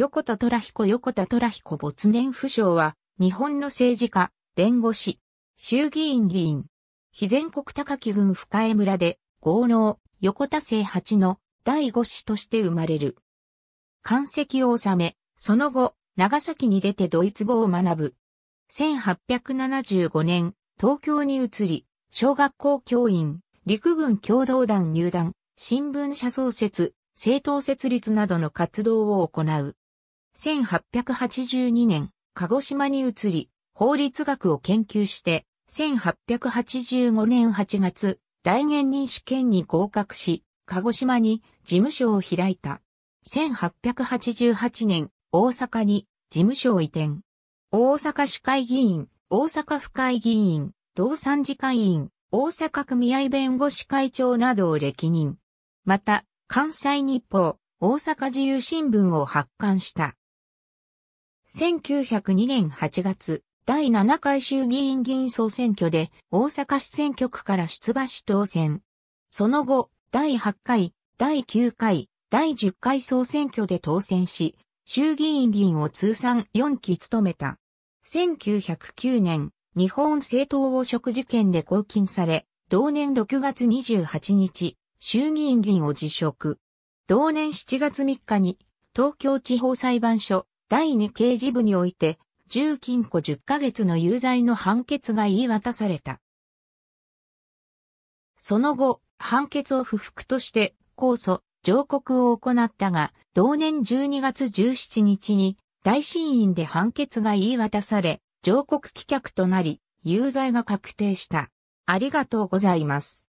横田虎彦横田虎彦没年不詳は、日本の政治家、弁護士、衆議院議員、非全国高木郡深江村で、合能、横田姓八の第五子として生まれる。漢籍を治め、その後、長崎に出てドイツ語を学ぶ。1875年、東京に移り、小学校教員、陸軍共同団入団、新聞社創設、政党設立などの活動を行う。1882年、鹿児島に移り、法律学を研究して、1885年8月、大元任試験に合格し、鹿児島に事務所を開いた。1888年、大阪に事務所を移転。大阪市会議員、大阪府会議員、道産事会員、大阪組合弁護士会長などを歴任。また、関西日報、大阪自由新聞を発刊した。1902年8月、第7回衆議院議員総選挙で大阪市選挙区から出馬し当選。その後、第8回、第9回、第10回総選挙で当選し、衆議院議員を通算4期務めた。1909年、日本政党汚職事件で拘禁され、同年6月28日、衆議院議員を辞職。同年7月3日に、東京地方裁判所第2刑事部において、重禁錮10ヶ月の有罪の判決が言い渡された。その後、判決を不服として、控訴、上告を行ったが、同年12月17日に、大審院で判決が言い渡され、上告棄却となり、有罪が確定した。ありがとうございます。